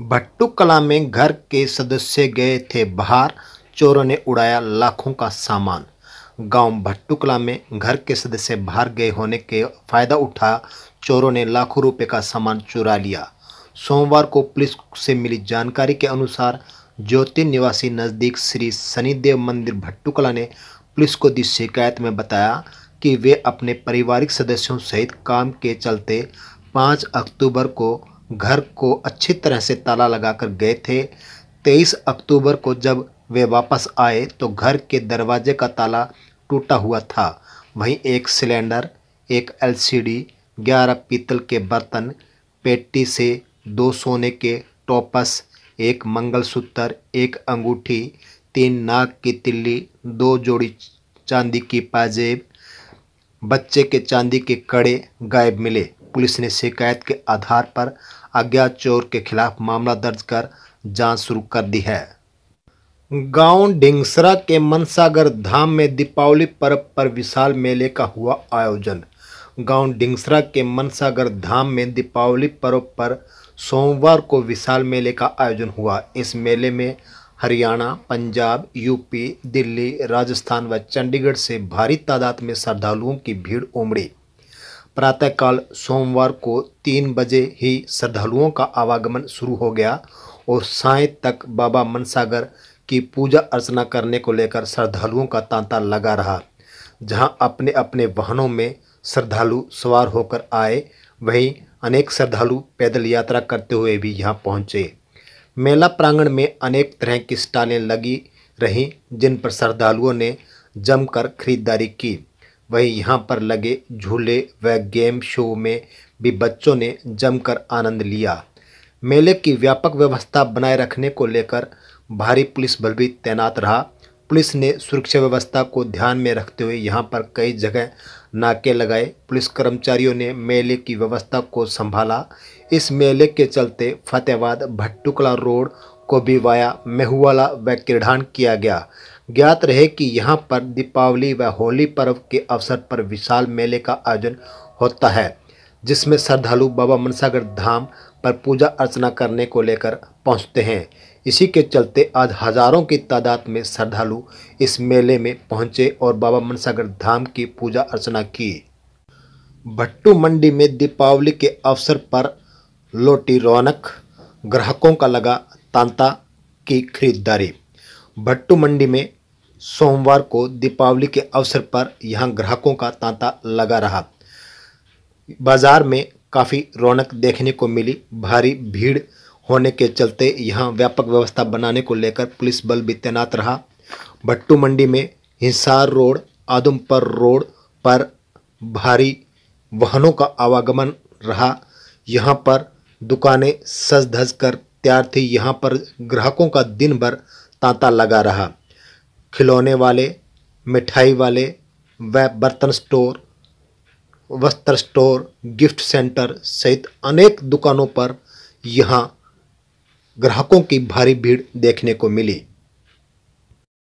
भट्टू कला में घर के सदस्य गए थे बाहर चोरों ने उड़ाया लाखों का सामान गांव कला में घर के सदस्य बाहर गए होने के फायदा उठा चोरों ने लाखों रुपए का सामान चुरा लिया सोमवार को पुलिस से मिली जानकारी के अनुसार ज्योति निवासी नज़दीक श्री शनिदेव मंदिर कला ने पुलिस को दी शिकायत में बताया कि वे अपने पारिवारिक सदस्यों सहित काम के चलते पाँच अक्टूबर को घर को अच्छी तरह से ताला लगाकर गए थे तेईस अक्टूबर को जब वे वापस आए तो घर के दरवाजे का ताला टूटा हुआ था वहीं एक सिलेंडर एक एलसीडी, 11 पीतल के बर्तन पेटी से दो सोने के टॉपस एक मंगलसूत्र एक अंगूठी तीन नाक की तिल्ली दो जोड़ी चांदी की पाजेब बच्चे के चांदी के कड़े गायब मिले पुलिस ने शिकायत के आधार पर अज्ञात चोर के खिलाफ मामला दर्ज कर जांच शुरू कर दी है गांव ढिंगसरा के मनसागर धाम में दीपावली पर्व पर विशाल मेले का हुआ आयोजन गांव ढिंगसरा के मनसागर धाम में दीपावली पर्व पर सोमवार को विशाल मेले का आयोजन हुआ इस मेले में हरियाणा पंजाब यूपी दिल्ली राजस्थान व चंडीगढ़ से भारी तादाद में श्रद्धालुओं की भीड़ उमड़ी प्रातःकाल सोमवार को तीन बजे ही श्रद्धालुओं का आवागमन शुरू हो गया और साय तक बाबा मनसागर की पूजा अर्चना करने को लेकर श्रद्धालुओं का तांता लगा रहा जहां अपने अपने वाहनों में श्रद्धालु सवार होकर आए वहीं अनेक श्रद्धालु पैदल यात्रा करते हुए भी यहां पहुंचे मेला प्रांगण में अनेक तरह की स्टालें लगी रहीं जिन पर श्रद्धालुओं ने जमकर खरीदारी की वहीं यहाँ पर लगे झूले व गेम शो में भी बच्चों ने जमकर आनंद लिया मेले की व्यापक व्यवस्था बनाए रखने को लेकर भारी पुलिस बल भी तैनात रहा पुलिस ने सुरक्षा व्यवस्था को ध्यान में रखते हुए यहाँ पर कई जगह नाके लगाए पुलिस कर्मचारियों ने मेले की व्यवस्था को संभाला इस मेले के चलते फतेहबाद भट्टुकला रोड को भी वाया मेहुआला व किरढान किया गया ज्ञात रहे कि यहाँ पर दीपावली व होली पर्व के अवसर पर विशाल मेले का आयोजन होता है जिसमें श्रद्धालु बाबा मनसागर धाम पर पूजा अर्चना करने को लेकर पहुँचते हैं इसी के चलते आज हजारों की तादाद में श्रद्धालु इस मेले में पहुंचे और बाबा मनसागर धाम की पूजा अर्चना की भट्टू मंडी में दीपावली के अवसर पर लोटी रौनक ग्राहकों का लगा तांता की खरीदारी भट्टू मंडी में सोमवार को दीपावली के अवसर पर यहां ग्राहकों का तांता लगा रहा बाजार में काफ़ी रौनक देखने को मिली भारी भीड़ होने के चलते यहां व्यापक व्यवस्था बनाने को लेकर पुलिस बल भी तैनात रहा भट्टू मंडी में हिसार रोड आदमपुर रोड पर भारी वाहनों का आवागमन रहा यहां पर दुकानें सज धज कर तैयार थी यहां पर ग्राहकों का दिन भर तांता लगा रहा खिलौने वाले मिठाई वाले व बर्तन स्टोर वस्त्र स्टोर गिफ्ट सेंटर सहित अनेक दुकानों पर यहाँ ग्राहकों की भारी भीड़ देखने को मिली